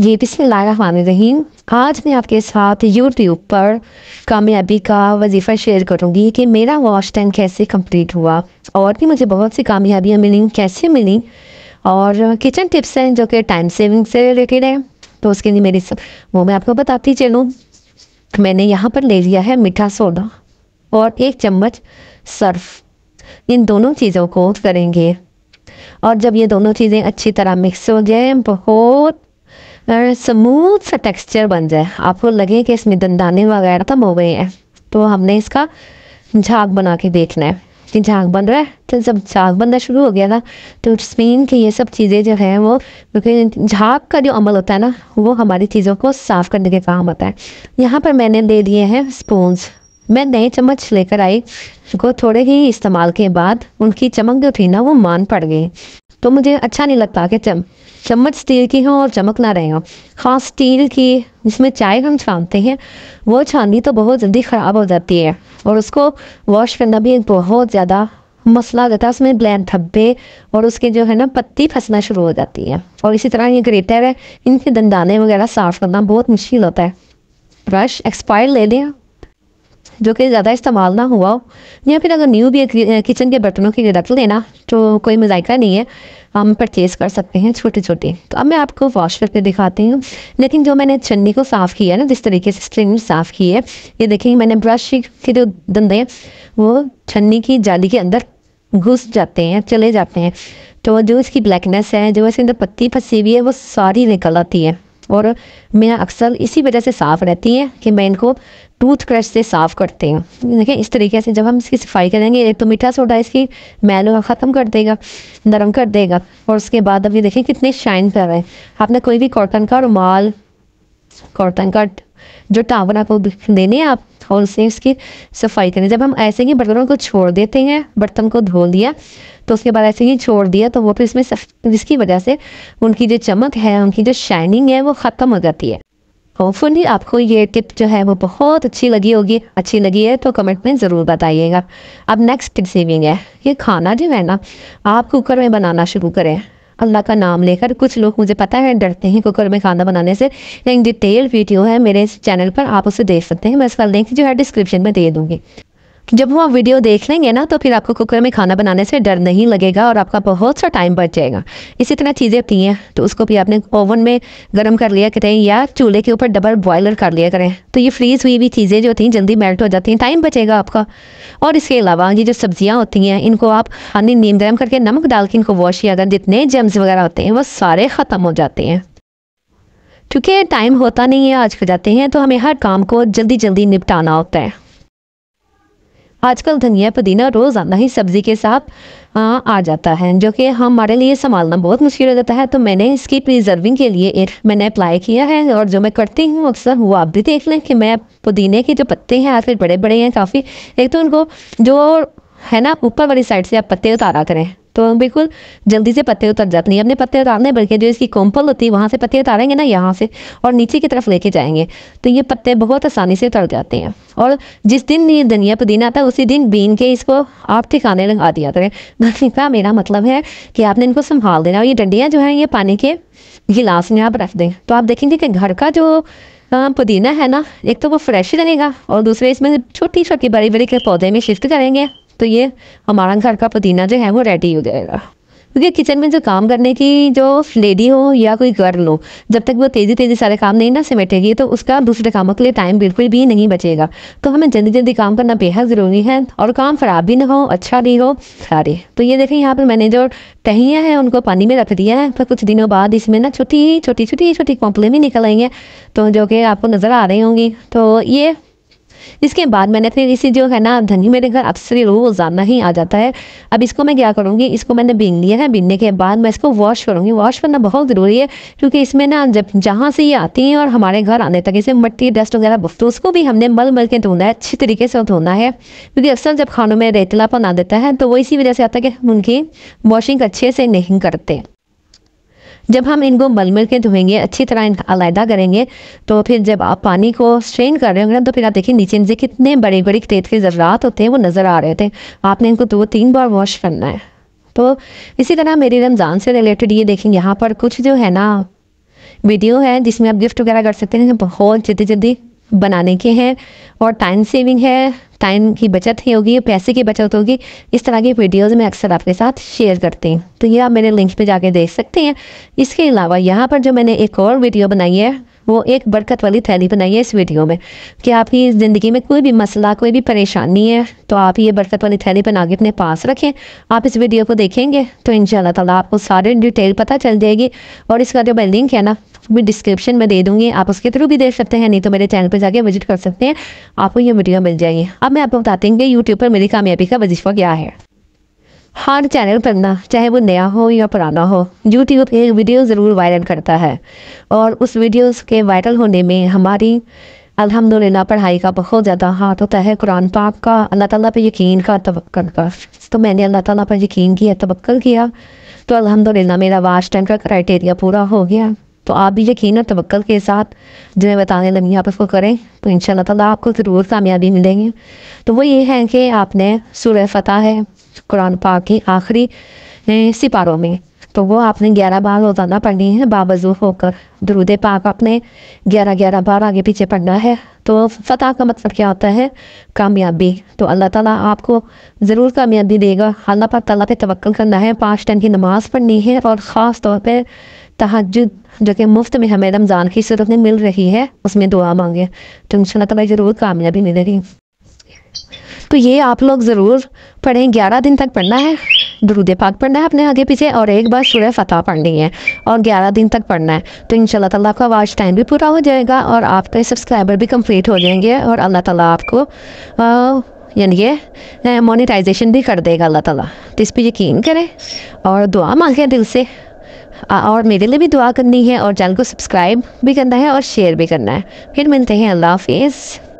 जी बिसमीम आज मैं आपके साथ यूट्यूब पर कामयाबी का वजीफ़ा शेयर करूंगी कि मेरा वॉश टाइम कैसे कंप्लीट हुआ और भी मुझे बहुत सी कामयाबियाँ मिली कैसे मिली और किचन टिप्स हैं जो कि टाइम सेविंग से रिलेटेड हैं तो उसके लिए मेरी सब वो मैं आपको बताती चलूँ मैंने यहाँ पर ले लिया है मीठा सोडा और एक चम्मच सर्फ इन दोनों चीज़ों को करेंगे और जब ये दोनों चीज़ें अच्छी तरह मिक्स हो जाए बहुत स्मूथ सा टेक्सचर बन जाए आपको लगे कि इसमें दंदाने वगैरह खत्म तो हो गए हैं तो हमने इसका झाग बना के देखना है कि झाग बन रहा है तो जब झाग बनना शुरू हो गया ना तो इट्स मीन कि ये सब चीज़ें जो हैं वो क्योंकि झाग का जो अमल होता है ना वो हमारी चीज़ों को साफ़ करने के काम होता है यहाँ पर मैंने ले दिए हैं स्पूस मैं नए चम्मच लेकर आई को थोड़े ही इस्तेमाल के बाद उनकी चमक जो थी ना वो मान पड़ गई तो मुझे अच्छा नहीं लगता कि चम चम्मच स्टील की हों और चमक ना रहे हो ख़ास स्टील की जिसमें चाय हम छानते हैं वो छाननी तो बहुत जल्दी ख़राब हो जाती है और उसको वॉश करना भी एक बहुत ज़्यादा मसला हो जाता है उसमें ब्लैन धब्बे और उसके जो है ना पत्ती फंसना शुरू हो जाती है और इसी तरह ये ग्रेटर है इनके दंदाने वगैरह साफ़ करना बहुत मुश्किल होता है ब्रश एक्सपायर ले लें जो कि ज़्यादा इस्तेमाल ना हुआ हो या फिर अगर न्यू भी किचन के बर्तनों के लिए रख लेना तो कोई मजायका नहीं है हम परचेज़ कर सकते हैं छोटे छोटे तो अब मैं आपको वॉश करके दिखाती हूँ लेकिन जो मैंने चन्नी को साफ़ किया ना जिस तरीके से स्ट्रिंग साफ़ की है ये देखेंगे मैंने ब्रश के जो दंदे हैं वो छन्नी की जाली के अंदर घुस जाते हैं चले जाते हैं तो जो इसकी ब्लैकनेस है जो इसके अंदर पत्ती फंसी हुई है वो सारी निकल आती है और मेरा अक्सर इसी वजह से साफ़ रहती है कि मैं इनको टूथब्रश से साफ़ करती हूँ देखें इस तरीके से जब हम इसकी सफाई करेंगे एक तो मीठा सोडा इसकी मैल ख़त्म कर देगा नरम कर देगा और उसके बाद अब ये देखें कितने शाइन कर रहे हैं आपने कोई भी कॉटन का रुमाल कॉटन का जो टावरा को देने आप और उसे उसकी सफाई करनी जब हम ऐसे ही बर्तनों को छोड़ देते हैं बर्तन को धो लिया तो उसके बाद ऐसे ही छोड़ दिया तो वो फिर इसमें जिसकी वजह से उनकी जो चमक है उनकी जो शाइनिंग है वो ख़त्म हो जाती है होपफुली आपको ये टिप जो है वो बहुत अच्छी लगी होगी अच्छी लगी है तो कमेंट में ज़रूर बताइएगा अब नेक्स्ट टिप सेविंग है ये खाना जो है ना आप कुकर में बनाना शुरू करें अल्लाह का नाम लेकर कुछ लोग मुझे पता है डरते हैं कुकर में खाना बनाने से लेकिन डिटेल वीडियो है मेरे इस चैनल पर आप उसे देख सकते हैं मैं इसका लिंक जो है डिस्क्रिप्शन में दे दूँगी जब हम आप वीडियो देख लेंगे ना तो फिर आपको कुकर में खाना बनाने से डर नहीं लगेगा और आपका बहुत सा टाइम बच जाएगा इसी तरह चीज़ें होती हैं तो उसको भी आपने ओवन में गर्म कर लिया करें या चूल्हे के ऊपर डबल बॉयलर कर लिया करें तो ये फ्रीज़ हुई हुई चीज़ें जो होती हैं जल्दी मेल्ट हो जाती हैं टाइम बचेगा आपका और इसके अलावा ये जो सब्ज़ियाँ होती हैं इनको आप पानी नीम गर्म करके नमक डाल के इनको वॉश किया अगर जितने जम्स वगैरह होते हैं वो सारे ख़त्म हो जाते हैं क्योंकि टाइम होता नहीं है आज कर जाते हैं तो हमें हर काम को जल्दी जल्दी निपटाना होता है आजकल धनिया पुदीना रोज़ाना ही सब्ज़ी के साथ आ, आ जाता है जो कि हमारे लिए संभालना बहुत मुश्किल हो जाता है तो मैंने इसकी प्रिजर्विंग के लिए एक मैंने अप्लाई किया है और जो मैं करती हूँ अक्सर वो आप भी देख लें कि मैं पुदीने के जो पत्ते हैं आजकल बड़े बड़े हैं काफ़ी एक तो उनको जो है ना ऊपर वाली साइड से आप पत्ते उतारा करें तो बिल्कुल जल्दी से पत्ते उतर जाते हैं अपने पत्ते उतारने बल्कि जो इसकी कोम्पल होती है वहाँ से पत्ते उतारेंगे ना यहाँ से और नीचे की तरफ लेके जाएंगे तो ये पत्ते बहुत आसानी से उतर जाते हैं और जिस दिन ये धनिया पुदीना आता है उसी दिन बीन के इसको आप ठिकाने लगा दिया करें का मेरा मतलब है कि आपने इनको संभाल देना और ये डंडियाँ जो हैं ये पानी के गिलास में आप रख दें तो आप देखेंगे कि घर का जो पुदीना है ना एक तो वो फ्रेश ही रहेगा और दूसरे इसमें छोटी छोटी बड़ी बड़ी के पौधे में शिफ्ट करेंगे तो ये हमारा घर का पुदीना जो है वो रेडी हो जाएगा क्योंकि किचन में जो काम करने की जो लेडी हो या कोई गर्ल हो जब तक वो तेज़ी तेज़ी सारे काम नहीं ना समेटेगी तो उसका दूसरे कामों के लिए टाइम बिल्कुल भी नहीं बचेगा तो हमें जल्दी जल्दी काम करना बेहद ज़रूरी है और काम ख़राब भी ना हो अच्छा भी हो सारे तो ये देखें यहाँ पर मैंने जो टहियाँ हैं उनको पानी में रख दिया है पर कुछ दिनों बाद इसमें ना छोटी छोटी छोटी छोटी कॉम्पलें भी निकल आई हैं तो जो कि आपको नज़र आ रही होंगी तो ये इसके बाद मैंने फिर इसी जो है ना धनी मेरे घर अक्सर रोज़ाना ही आ जाता है अब इसको मैं क्या करूँगी इसको मैंने बीन लिया है बीनने के बाद मैं इसको वॉश करूँगी वॉश करना बहुत ज़रूरी है क्योंकि इसमें ना जब जहाँ से ये आती हैं और हमारे घर आने तक इसे मिट्टी डस्ट वगैरह तो उसको भी हमने मल मल के धोना है अच्छी तरीके से धोना है क्योंकि अक्सर जब खानों में रेतलापन आ देता है तो वो इसी वजह से आता है कि हम उनकी वॉशिंग अच्छे से नहीं करते जब हम इनको मिल के धोएंगे अच्छी तरह अलायदा करेंगे तो फिर जब आप पानी को स्ट्रेन कर रहे होंगे ना तो फिर आप देखिए नीचे नीचे कितने बड़े बड़े तेज के ज़रात होते हैं वो नज़र आ रहे थे आपने इनको दो तीन बार वॉश करना है तो इसी तरह मेरे रमज़ान से रिलेटेड ये देखें यहाँ पर कुछ जो है ना वीडियो है जिसमें आप गिफ्ट वगैरह कर सकते हैं बहुत जल्दी जल्दी बनाने के हैं और टाइम सेविंग है टाइम की बचत ही होगी पैसे की बचत होगी इस तरह की वीडियोस मैं अक्सर आपके साथ शेयर करती हूँ तो ये आप मेरे लिंक पे जाके देख सकते हैं इसके अलावा यहाँ पर जो मैंने एक और वीडियो बनाई है वो एक बरकत वाली थैली बनाइए इस वीडियो में कि आपकी ज़िंदगी में कोई भी मसला कोई भी परेशानी है तो आप ये बरकत वाली थैली बना के अपने पास रखें आप इस वीडियो को देखेंगे तो इन तला आपको सारे डिटेल पता चल जाएगी और इसका जो मैं लिंक है ना मैं डिस्क्रिप्शन में दे दूँगी आप उसके थ्रू भी देख सकते हैं नहीं तो मेरे चैनल पर जाके विजिट कर सकते हैं आपको ये वीडियो मिल जाएगी अब मैं आपको बताती हूँ कि यूट्यूब पर मेरी कामयाबी का वजीफा क्या है हर चैनल पर ना चाहे वो नया हो या पुराना हो यूट्यूब एक वीडियो ज़रूर वायरल करता है और उस वीडियोस के वायरल होने में हमारी अल्हम्दुलिल्लाह पढ़ाई का बहुत ज़्यादा हाथ होता है कुरान पाक का अल्लाह ताला पे यकीन का तवक्ल का तो मैंने अल्लाह ताला पर यकीन किया तवक्ल किया तो अल्हम्दुलिल्लाह मेरा वास्ट टाइम का क्राइटेरिया पूरा हो गया तो आप भी यकीन और तवक्ल के साथ जो मैं बताने लगी आप इसको करें तो इन ताला आपको ज़रूर कामयाबी मिलेंगी तो वो ये है कि आपने सुर फ़तह है कुरान पाक की आखिरी सिपारों में तो वो आपने ग्यारह बार रोज़ाना पढ़नी है बावजू होकर दरूद पाक आपने ग्यारह ग्यारह बार आगे पीछे पढ़ना है तो फतह का मतलब क्या होता है कामयाबी तो अल्लाह ताला आपको ज़रूर कामयाबी देगा अल्लाह पाक तला पे तवक्ल करना है पाँच टाइम की नमाज़ पढ़नी है और ख़ास तौर पर तहजद जो कि मुफ्त में हमें रमज़ान की सूरत में मिल रही है उसमें दुआ मांगें तो इन शाला ज़रूर कामयाबी मिलेगी तो ये आप लोग ज़रूर पढ़ें ग्यारह दिन तक पढ़ना है दरूद पाक पढ़ना है अपने आगे पीछे और एक बार शुरह फतह पढ़नी है और ग्यारह दिन तक पढ़ना है तो इन ताला आपका वाच टाइम भी पूरा हो जाएगा और आपके सब्सक्राइबर भी कंप्लीट हो जाएंगे और अल्लाह ताला आपको यानी ये मोनिटाइजेशन भी कर देगा अल्लाह ताला तो इस पर यकीन करें और दुआ मांगें दिल से और मेरे लिए भी दुआ करनी है और चैनल को सब्सक्राइब भी करना है और शेयर भी करना है फिर मिलते हैं अल्लाह हाफिज़